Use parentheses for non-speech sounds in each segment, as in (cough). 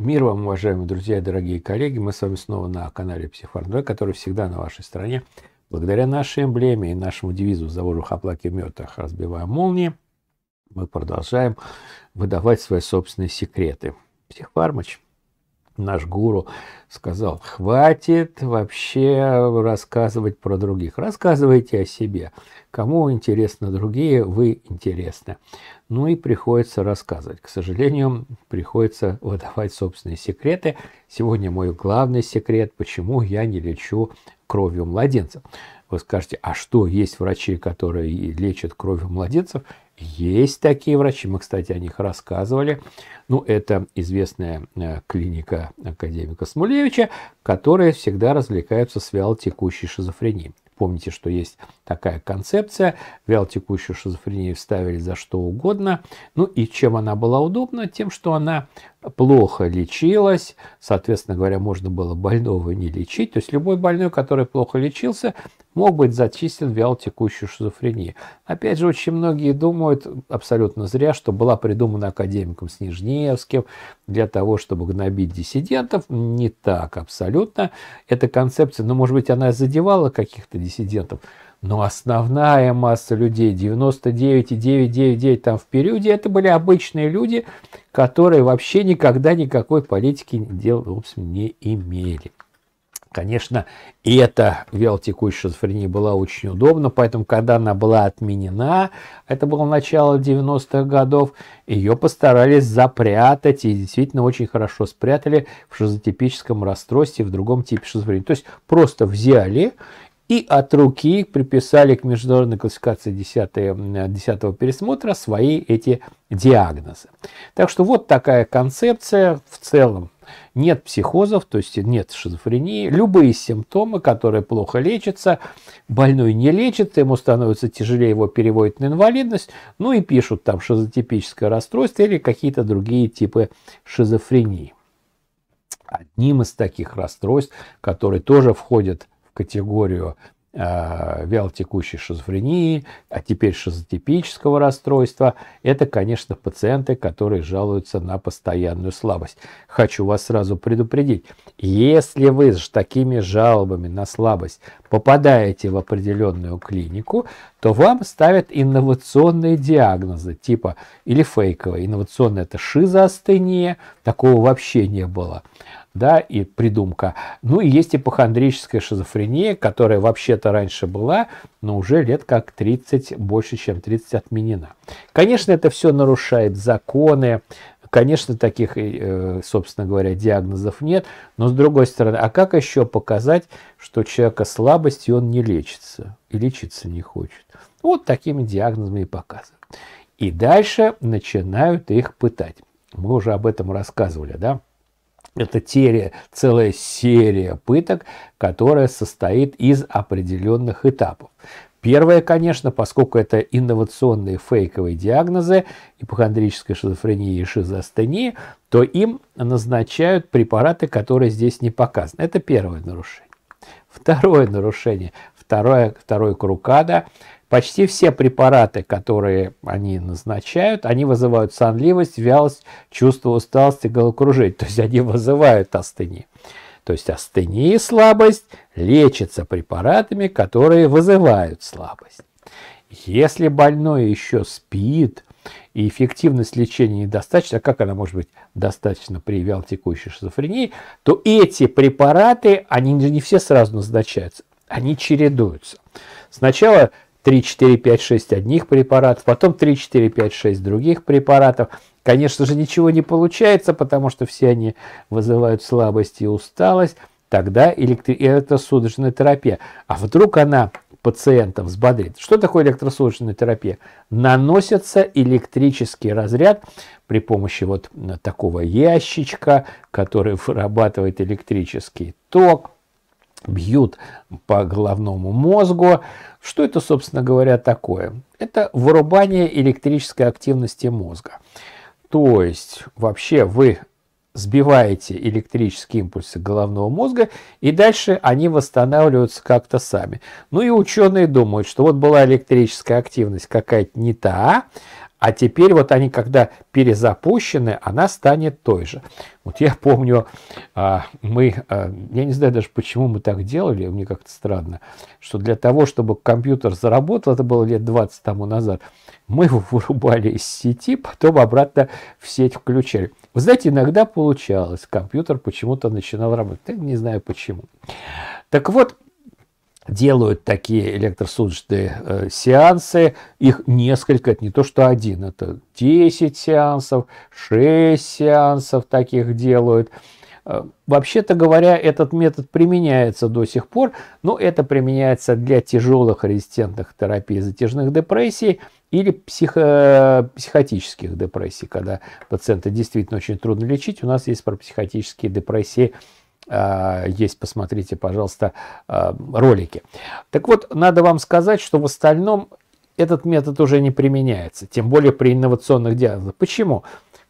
Мир вам, уважаемые друзья дорогие коллеги. Мы с вами снова на канале Психфарм который всегда на вашей стороне. Благодаря нашей эмблеме и нашему девизу «Завожу хаплаки метах, разбивая молнии», мы продолжаем выдавать свои собственные секреты. Психфармач – наш гуру сказал, хватит вообще рассказывать про других. Рассказывайте о себе. Кому интересно другие, вы интересны. Ну и приходится рассказывать. К сожалению, приходится (laughs) выдавать собственные секреты. Сегодня мой главный секрет, почему я не лечу кровью младенцев. Вы скажете, а что, есть врачи, которые лечат кровь у младенцев? Есть такие врачи, мы, кстати, о них рассказывали. Ну, это известная э, клиника академика Смулевича, которые всегда развлекаются с вялотекущей шизофренией. Помните, что есть такая концепция, вялотекущую шизофрению вставили за что угодно. Ну и чем она была удобна? Тем, что она плохо лечилась, соответственно говоря, можно было больного не лечить. То есть любой больной, который плохо лечился, мог быть зачислен в вялотекущую шизофрению. Опять же, очень многие думают, абсолютно зря, что была придумана академиком Снежневским для того, чтобы гнобить диссидентов. Не так абсолютно. Эта концепция, ну, может быть, она задевала каких-то диссидентов, но основная масса людей, 99,999 там в периоде, это были обычные люди, которые вообще никогда никакой политики дел, в общем, не имели. Конечно, и эта вялотекущая шизофрения была очень удобна, поэтому, когда она была отменена, это было начало 90-х годов, ее постарались запрятать, и действительно очень хорошо спрятали в шизотипическом расстройстве, в другом типе шизофрении. То есть просто взяли и от руки приписали к международной классификации 10, 10 пересмотра свои эти диагнозы. Так что вот такая концепция в целом. Нет психозов, то есть нет шизофрении. Любые симптомы, которые плохо лечатся, больной не лечит, ему становится тяжелее, его переводят на инвалидность, ну и пишут там шизотипическое расстройство или какие-то другие типы шизофрении одним из таких расстройств, которые тоже входят категорию категорию э, вялотекущей шизофрении, а теперь шизотипического расстройства, это, конечно, пациенты, которые жалуются на постоянную слабость. Хочу вас сразу предупредить, если вы с такими жалобами на слабость попадаете в определенную клинику, то вам ставят инновационные диагнозы, типа или фейковые. Инновационная это шизоастения, такого вообще не было да, и придумка. Ну и есть ипохондрическая шизофрения, которая вообще-то раньше была, но уже лет как 30, больше чем 30 отменена. Конечно, это все нарушает законы, Конечно, таких, э, собственно говоря, диагнозов нет, но с другой стороны, а как еще показать, что человека слабость, он не лечится, и лечиться не хочет? Вот такими диагнозами и показывают. И дальше начинают их пытать. Мы уже об этом рассказывали, да? Это терия, целая серия пыток, которая состоит из определенных этапов. Первое, конечно, поскольку это инновационные фейковые диагнозы ипохондрической шизофрении и шизостении, то им назначают препараты, которые здесь не показаны. Это первое нарушение. Второе нарушение, второе, второй круг Почти все препараты, которые они назначают, они вызывают сонливость, вялость, чувство усталости, головокружение. То есть они вызывают астении. То есть астения и слабость лечатся препаратами, которые вызывают слабость. Если больной еще спит, и эффективность лечения недостаточна, как она может быть достаточно при текущей шизофрении, то эти препараты, они не все сразу назначаются, они чередуются. Сначала 3, 4, 5, 6 одних препаратов, потом 3, 4, 5, 6 других препаратов. Конечно же, ничего не получается, потому что все они вызывают слабость и усталость. Тогда электри... электросудорожная терапия. А вдруг она пациентам взбодрит. Что такое электросудорожная терапия? Наносится электрический разряд при помощи вот такого ящичка, который вырабатывает электрический ток, бьют по головному мозгу. Что это, собственно говоря, такое? Это вырубание электрической активности мозга. То есть вообще вы сбиваете электрические импульсы головного мозга, и дальше они восстанавливаются как-то сами. Ну и ученые думают, что вот была электрическая активность какая-то не та, а теперь вот они, когда перезапущены, она станет той же. Вот я помню, а, мы, а, я не знаю даже, почему мы так делали, мне как-то странно, что для того, чтобы компьютер заработал, это было лет 20 тому назад, мы его вырубали из сети, потом обратно в сеть включали. Вы знаете, иногда получалось, компьютер почему-то начинал работать. Я не знаю почему. Так вот, делают такие электросуточные э, сеансы. Их несколько, это не то что один, это 10 сеансов, 6 сеансов таких делают. Э, вообще-то говоря, этот метод применяется до сих пор, но это применяется для тяжелых резистентных терапий затяжных депрессий или психо психотических депрессий, когда пациента действительно очень трудно лечить. У нас есть про психотические депрессии а, есть, посмотрите, пожалуйста, а, ролики. Так вот, надо вам сказать, что в остальном этот метод уже не применяется, тем более при инновационных диагнозах. Почему?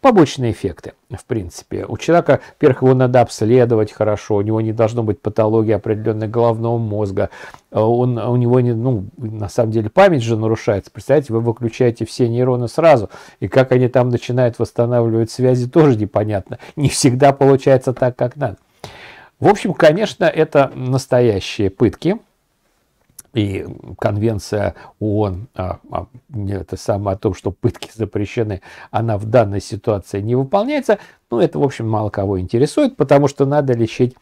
побочные эффекты, в принципе. У человека, во-первых, его надо обследовать хорошо, у него не должно быть патологии определенной головного мозга, а, он, у него, не, ну, на самом деле, память же нарушается. Представляете, вы выключаете все нейроны сразу, и как они там начинают восстанавливать связи, тоже непонятно. Не всегда получается так, как надо. В общем, конечно, это настоящие пытки. И конвенция ООН а, а, это самое о том, что пытки запрещены, она в данной ситуации не выполняется. Ну, это, в общем, мало кого интересует, потому что надо лечить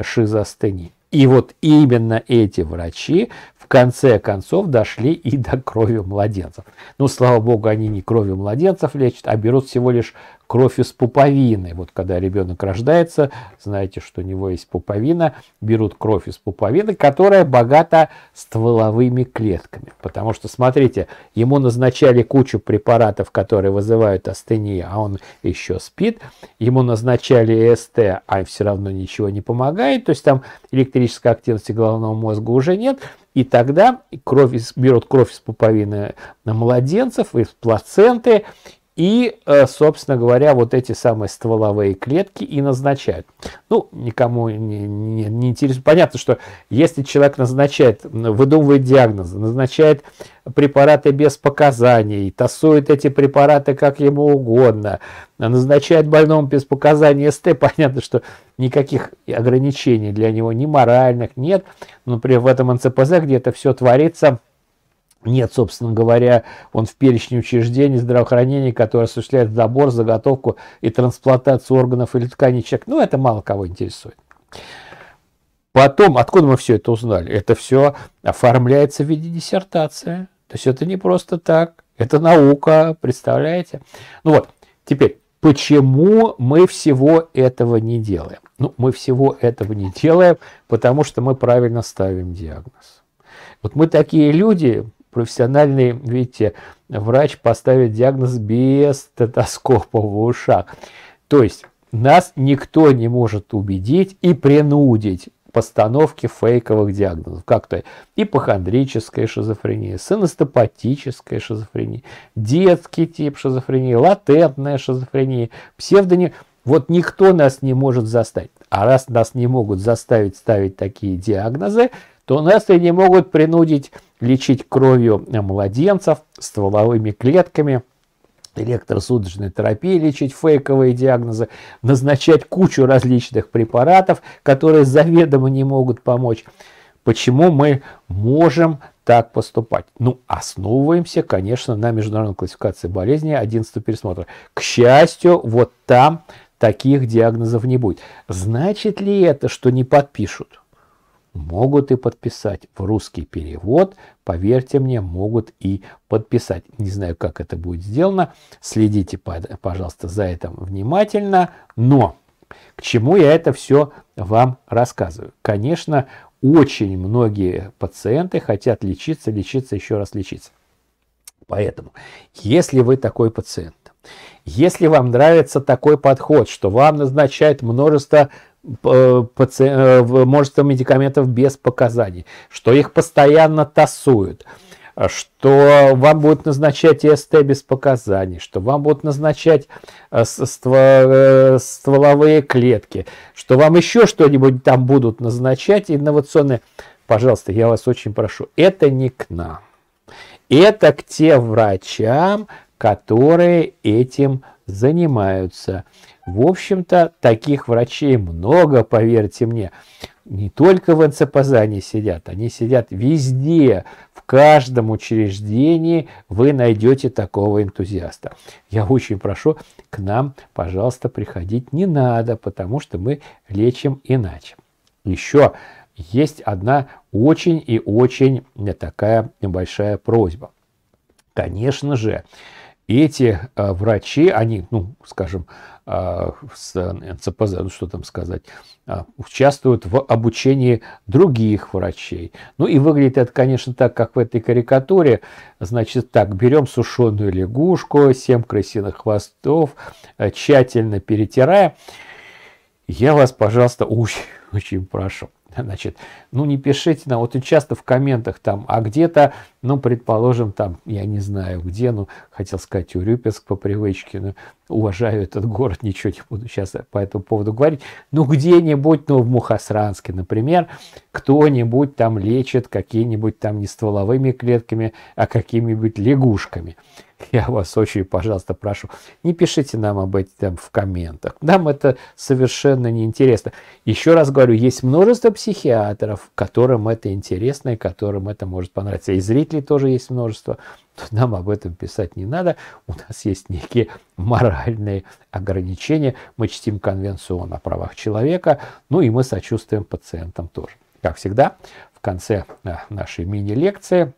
шизостению. И вот именно эти врачи в конце концов дошли и до крови младенцев. Ну, слава богу, они не кровью младенцев лечат, а берут всего лишь кровь из пуповины. Вот когда ребенок рождается, знаете, что у него есть пуповина, берут кровь из пуповины, которая богата стволовыми клетками. Потому что, смотрите, ему назначали кучу препаратов, которые вызывают астению, а он еще спит. Ему назначали СТ, а все равно ничего не помогает. То есть там электрической активности головного мозга уже нет. И тогда кровь из, берут кровь из пуповины на младенцев, из плаценты, и, э, собственно говоря, вот эти самые стволовые клетки и назначают. Ну, никому не, не, не интересно. Понятно, что если человек назначает, выдумывает диагнозы, назначает препараты без показаний, тасует эти препараты как ему угодно, назначает больному без показаний СТ, (laughs) понятно, что никаких ограничений для него ни моральных нет. Например, в этом НЦПЗ где-то все творится – нет, собственно говоря, он в перечне учреждений здравоохранения, которые осуществляют забор, заготовку и трансплантацию органов или тканей человека. Ну, это мало кого интересует. Потом, откуда мы все это узнали? Это все оформляется в виде диссертации. То есть это не просто так, это наука, представляете? Ну вот, теперь, почему мы всего этого не делаем? Ну, мы всего этого не делаем, потому что мы правильно ставим диагноз. Вот мы такие люди, профессиональный, видите, врач поставит диагноз без стетоскопа в ушах. То есть нас никто не может убедить и принудить постановке фейковых диагнозов, как то ипохондрическая шизофрения, синестопатическая шизофрения, детский тип шизофрении, латентная шизофрения, псевдони... Вот никто нас не может заставить. А раз нас не могут заставить ставить такие диагнозы, то нас и не могут принудить лечить кровью младенцев, стволовыми клетками, электросудочной терапии лечить фейковые диагнозы, назначать кучу различных препаратов, которые заведомо не могут помочь. Почему мы можем так поступать? Ну, основываемся, конечно, на международной классификации болезней 11 пересмотра. К счастью, вот там таких диагнозов не будет. Значит ли это, что не подпишут? могут и подписать. В русский перевод, поверьте мне, могут и подписать. Не знаю, как это будет сделано. Следите, пожалуйста, за этим внимательно. Но к чему я это все вам рассказываю? Конечно, очень многие пациенты хотят лечиться, лечиться, еще раз лечиться. Поэтому, если вы такой пациент, если вам нравится такой подход, что вам назначают множество Э, множество медикаментов без показаний, что их постоянно тасуют, что вам будут назначать ИСТ без показаний, что вам будут назначать э, э, стволовые клетки, что вам еще что-нибудь там будут назначать инновационные. Пожалуйста, я вас очень прошу, это не к нам. Это к тем врачам, которые этим занимаются. В общем-то, таких врачей много, поверьте мне. Не только в НЦПЗ они сидят, они сидят везде, в каждом учреждении вы найдете такого энтузиаста. Я очень прошу, к нам, пожалуйста, приходить не надо, потому что мы лечим иначе. Еще есть одна очень и очень такая небольшая просьба. Конечно же, эти а, врачи, они, ну, скажем, а, с НЦПЗ, ну что там сказать, а, участвуют в обучении других врачей. Ну и выглядит это, конечно, так, как в этой карикатуре. Значит, так, берем сушеную лягушку, семь крысиных хвостов, тщательно перетирая. Я вас, пожалуйста, (laughs) очень, очень прошу. Значит, ну не пишите нам, вот часто в комментах там, а где-то ну предположим, там, я не знаю где, ну, хотел сказать Урюпинск по привычке, но уважаю этот город, ничего не буду сейчас по этому поводу говорить, ну, где-нибудь, ну, в Мухосранске, например, кто-нибудь там лечит какие-нибудь там не стволовыми клетками, а какими-нибудь лягушками. Я вас очень, пожалуйста, прошу, не пишите нам об этом в комментах. Нам это совершенно неинтересно. Еще раз говорю, есть множество психиатров, которым это интересно и которым это может понравиться. И зрители писателей тоже есть множество, то нам об этом писать не надо. У нас есть некие моральные ограничения. Мы чтим конвенцию о правах человека, ну и мы сочувствуем пациентам тоже. Как всегда, в конце э, нашей мини-лекции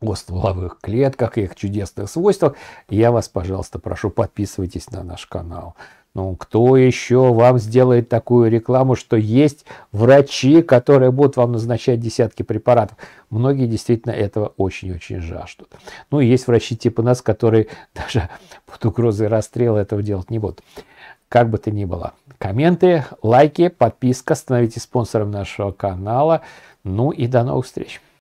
о стволовых клетках и их чудесных свойствах, я вас, пожалуйста, прошу, подписывайтесь на наш канал. Ну, кто еще вам сделает такую рекламу, что есть врачи, которые будут вам назначать десятки препаратов? Многие действительно этого очень-очень жаждут. Ну, есть врачи типа нас, которые (laughs) даже под угрозой расстрела этого делать не будут. Как бы то ни было. Комменты, лайки, подписка, становитесь спонсором нашего канала. Ну и до новых встреч.